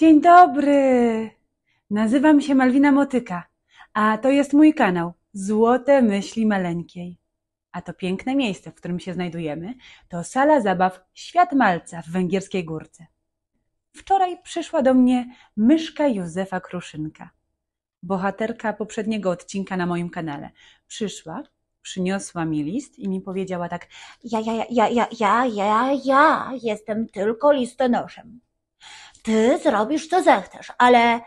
Dzień dobry! Nazywam się Malwina Motyka, a to jest mój kanał Złote Myśli Maleńkiej. A to piękne miejsce, w którym się znajdujemy, to sala zabaw Świat Malca w Węgierskiej Górce. Wczoraj przyszła do mnie myszka Józefa Kruszynka. Bohaterka poprzedniego odcinka na moim kanale. Przyszła, przyniosła mi list i mi powiedziała tak: Ja, ja, ja, ja, ja, ja, ja, ja jestem tylko listonoszem. Ty zrobisz, co zechcesz, ale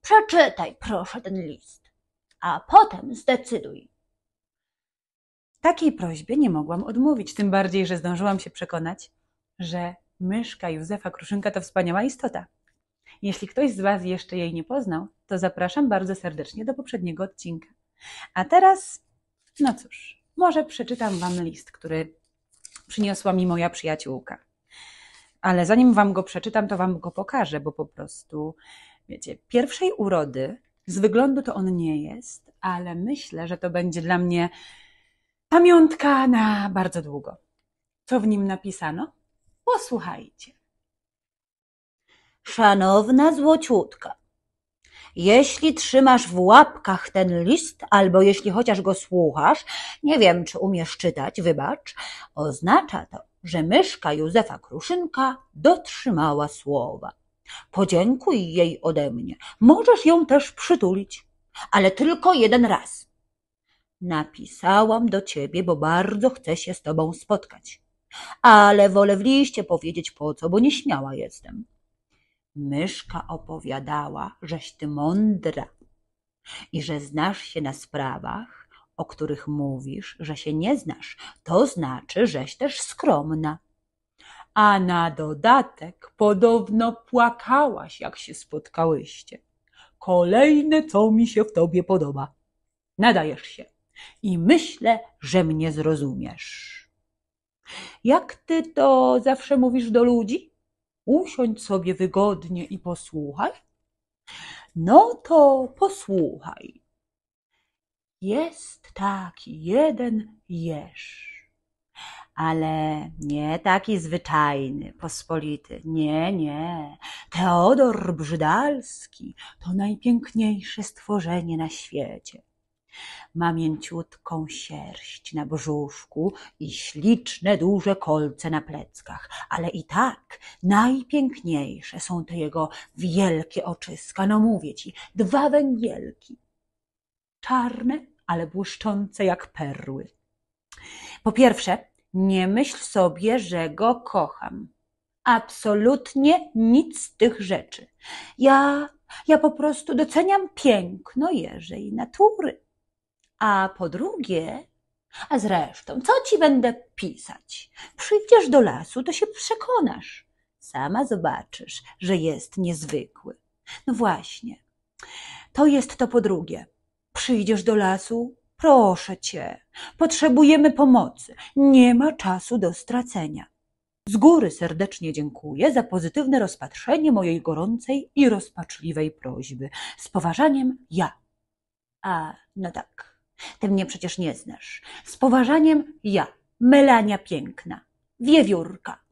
przeczytaj proszę ten list, a potem zdecyduj. Takiej prośbie nie mogłam odmówić, tym bardziej, że zdążyłam się przekonać, że myszka Józefa Kruszynka to wspaniała istota. Jeśli ktoś z Was jeszcze jej nie poznał, to zapraszam bardzo serdecznie do poprzedniego odcinka. A teraz, no cóż, może przeczytam Wam list, który przyniosła mi moja przyjaciółka ale zanim wam go przeczytam, to wam go pokażę, bo po prostu, wiecie, pierwszej urody, z wyglądu to on nie jest, ale myślę, że to będzie dla mnie pamiątka na bardzo długo. Co w nim napisano? Posłuchajcie. Szanowna złociutka, jeśli trzymasz w łapkach ten list, albo jeśli chociaż go słuchasz, nie wiem, czy umiesz czytać, wybacz, oznacza to, że myszka Józefa Kruszynka dotrzymała słowa. Podziękuj jej ode mnie. Możesz ją też przytulić, ale tylko jeden raz. Napisałam do ciebie, bo bardzo chcę się z tobą spotkać. Ale wolę w liście powiedzieć po co, bo nieśmiała jestem. Myszka opowiadała, żeś ty mądra i że znasz się na sprawach, o których mówisz, że się nie znasz, to znaczy, żeś też skromna. A na dodatek podobno płakałaś, jak się spotkałyście. Kolejne, co mi się w tobie podoba. Nadajesz się i myślę, że mnie zrozumiesz. Jak ty to zawsze mówisz do ludzi? Usiądź sobie wygodnie i posłuchaj. No to posłuchaj. Jest taki jeden jeż. Ale nie taki zwyczajny, pospolity. Nie, nie. Teodor Brzydalski to najpiękniejsze stworzenie na świecie. Ma mięciutką sierść na brzuszku i śliczne duże kolce na pleckach, ale i tak najpiękniejsze są te jego wielkie oczyska. No mówię ci, dwa węgielki czarne, ale błyszczące jak perły. Po pierwsze, nie myśl sobie, że go kocham. Absolutnie nic z tych rzeczy. Ja, ja po prostu doceniam piękno Jerzej natury. A po drugie, a zresztą, co ci będę pisać? Przyjdziesz do lasu, to się przekonasz. Sama zobaczysz, że jest niezwykły. No właśnie, to jest to po drugie. Przyjdziesz do lasu? Proszę cię, potrzebujemy pomocy. Nie ma czasu do stracenia. Z góry serdecznie dziękuję za pozytywne rozpatrzenie mojej gorącej i rozpaczliwej prośby. Z poważaniem ja. A, no tak, ty mnie przecież nie znasz. Z poważaniem ja, Melania Piękna, wiewiórka.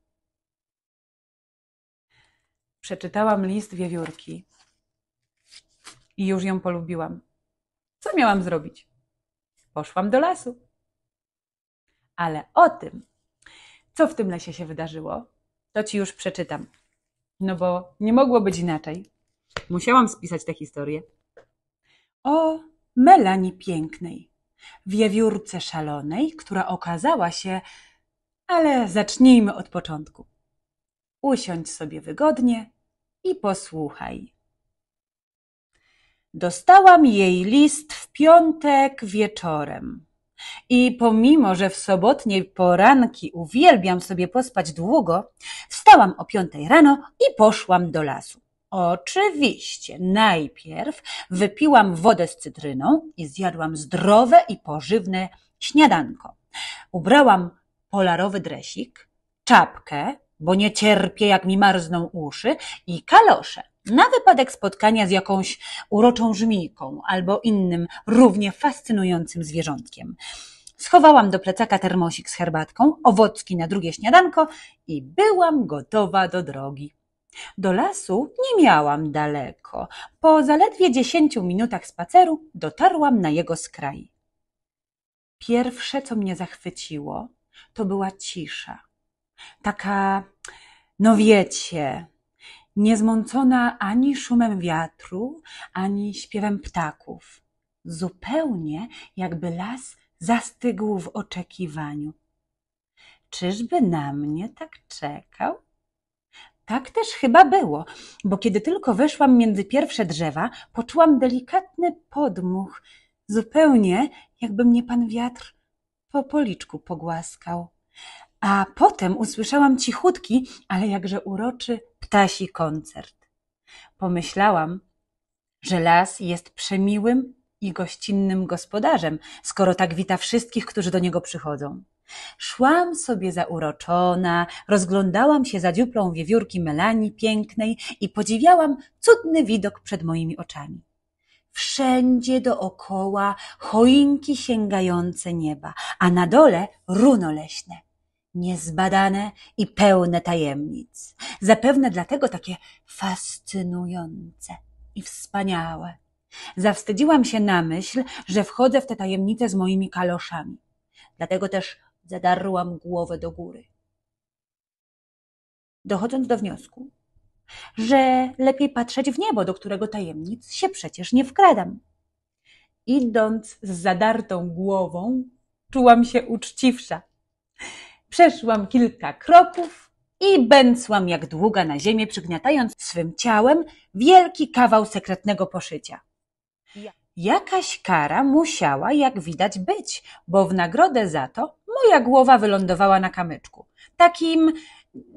Przeczytałam list wiewiórki i już ją polubiłam. Co miałam zrobić? Poszłam do lasu. Ale o tym, co w tym lesie się wydarzyło, to ci już przeczytam. No bo nie mogło być inaczej. Musiałam spisać tę historię. O Melanie pięknej, wiewiórce szalonej, która okazała się. Ale zacznijmy od początku. Usiądź sobie wygodnie i posłuchaj. Dostałam jej list w piątek wieczorem. I pomimo, że w sobotnie poranki uwielbiam sobie pospać długo, wstałam o piątej rano i poszłam do lasu. Oczywiście, najpierw wypiłam wodę z cytryną i zjadłam zdrowe i pożywne śniadanko. Ubrałam polarowy dresik, czapkę, bo nie cierpię, jak mi marzną uszy, i kalosze na wypadek spotkania z jakąś uroczą żmijką albo innym równie fascynującym zwierzątkiem. Schowałam do plecaka termosik z herbatką, owocki na drugie śniadanko i byłam gotowa do drogi. Do lasu nie miałam daleko. Po zaledwie dziesięciu minutach spaceru dotarłam na jego skraj. Pierwsze, co mnie zachwyciło, to była cisza. Taka, no wiecie, niezmącona ani szumem wiatru, ani śpiewem ptaków. Zupełnie jakby las zastygł w oczekiwaniu. Czyżby na mnie tak czekał? Tak też chyba było, bo kiedy tylko weszłam między pierwsze drzewa, poczułam delikatny podmuch, zupełnie jakby mnie pan wiatr po policzku pogłaskał. A potem usłyszałam cichutki, ale jakże uroczy ptasi koncert. Pomyślałam, że las jest przemiłym i gościnnym gospodarzem, skoro tak wita wszystkich, którzy do niego przychodzą. Szłam sobie zauroczona, rozglądałam się za dziuplą wiewiórki Melanii pięknej i podziwiałam cudny widok przed moimi oczami. Wszędzie dookoła choinki sięgające nieba, a na dole runo leśne niezbadane i pełne tajemnic. Zapewne dlatego takie fascynujące i wspaniałe. Zawstydziłam się na myśl, że wchodzę w tę tajemnicę z moimi kaloszami. Dlatego też zadarłam głowę do góry. Dochodząc do wniosku, że lepiej patrzeć w niebo, do którego tajemnic się przecież nie wkradam. Idąc z zadartą głową, czułam się uczciwsza. Przeszłam kilka kroków i bęcłam jak długa na ziemię, przygniatając swym ciałem wielki kawał sekretnego poszycia. Jakaś kara musiała, jak widać, być, bo w nagrodę za to moja głowa wylądowała na kamyczku. Takim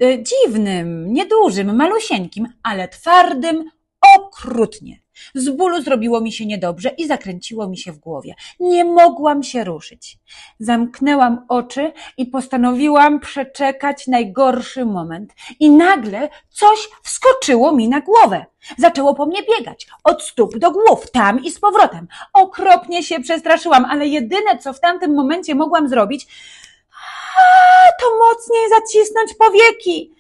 e, dziwnym, niedużym, malusieńkim, ale twardym, okrutnie. Z bólu zrobiło mi się niedobrze i zakręciło mi się w głowie. Nie mogłam się ruszyć. Zamknęłam oczy i postanowiłam przeczekać najgorszy moment. I nagle coś wskoczyło mi na głowę. Zaczęło po mnie biegać, od stóp do głów, tam i z powrotem. Okropnie się przestraszyłam, ale jedyne, co w tamtym momencie mogłam zrobić, to mocniej zacisnąć powieki.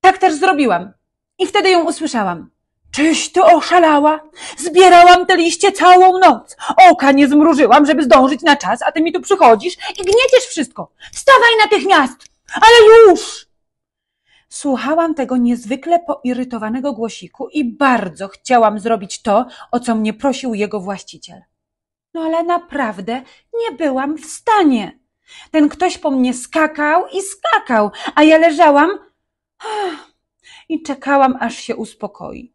Tak też zrobiłam. I wtedy ją usłyszałam. Czyś ty oszalała? Zbierałam te liście całą noc. Oka nie zmrużyłam, żeby zdążyć na czas, a ty mi tu przychodzisz i gnieciesz wszystko. Wstawaj natychmiast! Ale już! Słuchałam tego niezwykle poirytowanego głosiku i bardzo chciałam zrobić to, o co mnie prosił jego właściciel. No ale naprawdę nie byłam w stanie. Ten ktoś po mnie skakał i skakał, a ja leżałam i czekałam, aż się uspokoi.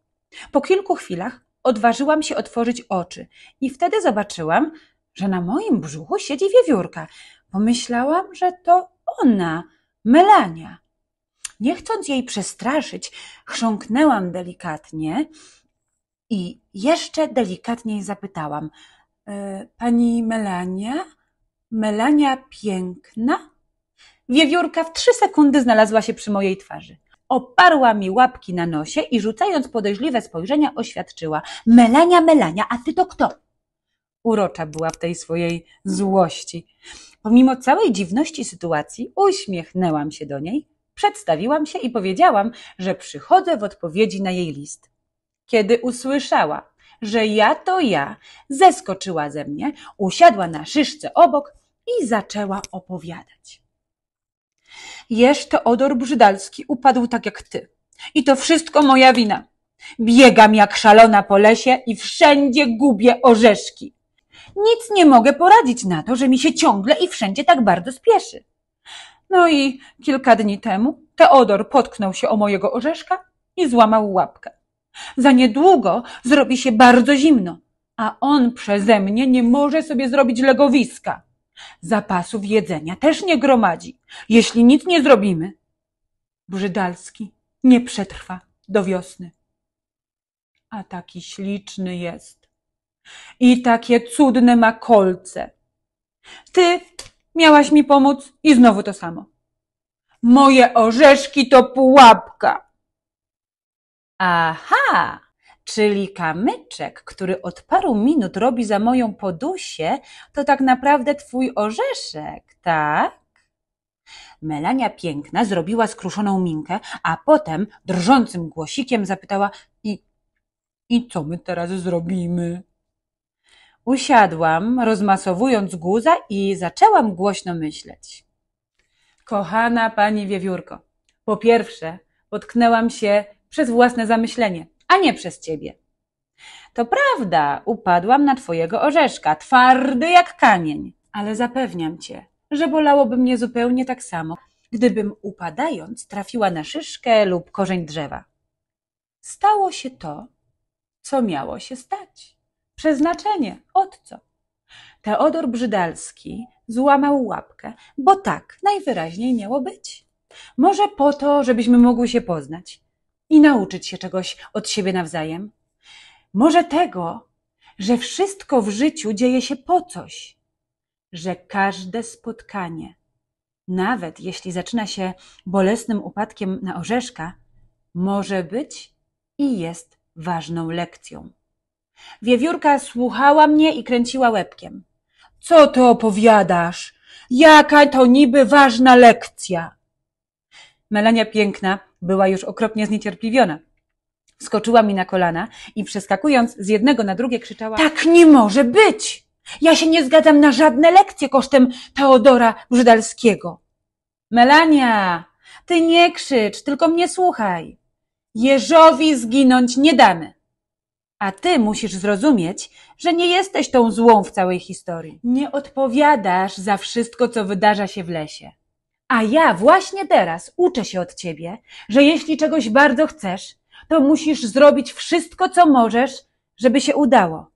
Po kilku chwilach odważyłam się otworzyć oczy i wtedy zobaczyłam, że na moim brzuchu siedzi wiewiórka. Pomyślałam, że to ona, Melania. Nie chcąc jej przestraszyć, chrząknęłam delikatnie i jeszcze delikatniej zapytałam: e, Pani Melania? Melania piękna? Wiewiórka w trzy sekundy znalazła się przy mojej twarzy. Oparła mi łapki na nosie i rzucając podejrzliwe spojrzenia oświadczyła – Melania, Melania, a ty to kto? Urocza była w tej swojej złości. Pomimo całej dziwności sytuacji uśmiechnęłam się do niej, przedstawiłam się i powiedziałam, że przychodzę w odpowiedzi na jej list. Kiedy usłyszała, że ja to ja, zeskoczyła ze mnie, usiadła na szyszce obok i zaczęła opowiadać. Jeż Teodor Brzydalski upadł tak jak ty. I to wszystko moja wina. Biegam jak szalona po lesie i wszędzie gubię orzeszki. Nic nie mogę poradzić na to, że mi się ciągle i wszędzie tak bardzo spieszy. No i kilka dni temu Teodor potknął się o mojego orzeszka i złamał łapkę. Za niedługo zrobi się bardzo zimno, a on przeze mnie nie może sobie zrobić legowiska. Zapasów jedzenia też nie gromadzi, jeśli nic nie zrobimy. Brzydalski nie przetrwa do wiosny. A taki śliczny jest. I takie cudne ma kolce. Ty miałaś mi pomóc i znowu to samo. Moje orzeszki to pułapka. Aha, Czyli kamyczek, który od paru minut robi za moją podusię, to tak naprawdę twój orzeszek, tak? Melania piękna zrobiła skruszoną minkę, a potem drżącym głosikiem zapytała i i co my teraz zrobimy? Usiadłam, rozmasowując guza i zaczęłam głośno myśleć. Kochana pani wiewiórko, po pierwsze, potknęłam się przez własne zamyślenie a nie przez ciebie. To prawda, upadłam na twojego orzeszka, twardy jak kamień, ale zapewniam cię, że bolałoby mnie zupełnie tak samo, gdybym upadając trafiła na szyszkę lub korzeń drzewa. Stało się to, co miało się stać. Przeznaczenie, od co? Teodor Brzydalski złamał łapkę, bo tak najwyraźniej miało być. Może po to, żebyśmy mogli się poznać i nauczyć się czegoś od siebie nawzajem? Może tego, że wszystko w życiu dzieje się po coś, że każde spotkanie, nawet jeśli zaczyna się bolesnym upadkiem na orzeszka, może być i jest ważną lekcją. Wiewiórka słuchała mnie i kręciła łebkiem. Co ty opowiadasz? Jaka to niby ważna lekcja? Melania piękna była już okropnie zniecierpliwiona. Skoczyła mi na kolana i przeskakując z jednego na drugie krzyczała Tak nie może być! Ja się nie zgadzam na żadne lekcje kosztem Teodora Brzydalskiego. Melania, ty nie krzycz, tylko mnie słuchaj. Jeżowi zginąć nie damy. A ty musisz zrozumieć, że nie jesteś tą złą w całej historii. Nie odpowiadasz za wszystko, co wydarza się w lesie. A ja właśnie teraz uczę się od ciebie, że jeśli czegoś bardzo chcesz, to musisz zrobić wszystko, co możesz, żeby się udało.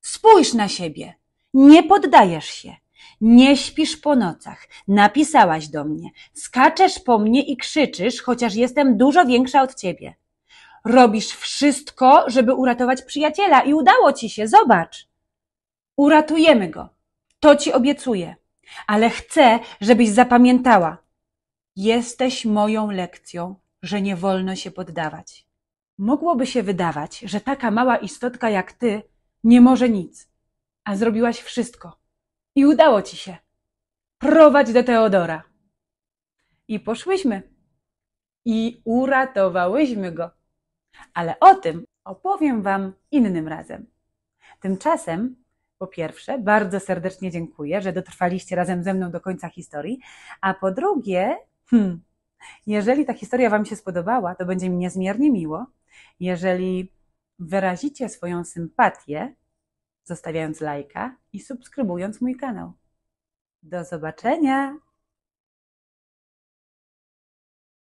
Spójrz na siebie. Nie poddajesz się. Nie śpisz po nocach. Napisałaś do mnie. Skaczesz po mnie i krzyczysz, chociaż jestem dużo większa od ciebie. Robisz wszystko, żeby uratować przyjaciela i udało ci się. Zobacz. Uratujemy go. To ci obiecuję ale chcę, żebyś zapamiętała. Jesteś moją lekcją, że nie wolno się poddawać. Mogłoby się wydawać, że taka mała istotka jak ty nie może nic, a zrobiłaś wszystko. I udało ci się. Prowadź do Teodora. I poszłyśmy. I uratowałyśmy go. Ale o tym opowiem Wam innym razem. Tymczasem po pierwsze, bardzo serdecznie dziękuję, że dotrwaliście razem ze mną do końca historii. A po drugie, hmm, jeżeli ta historia Wam się spodobała, to będzie mi niezmiernie miło. Jeżeli wyrazicie swoją sympatię, zostawiając lajka i subskrybując mój kanał. Do zobaczenia!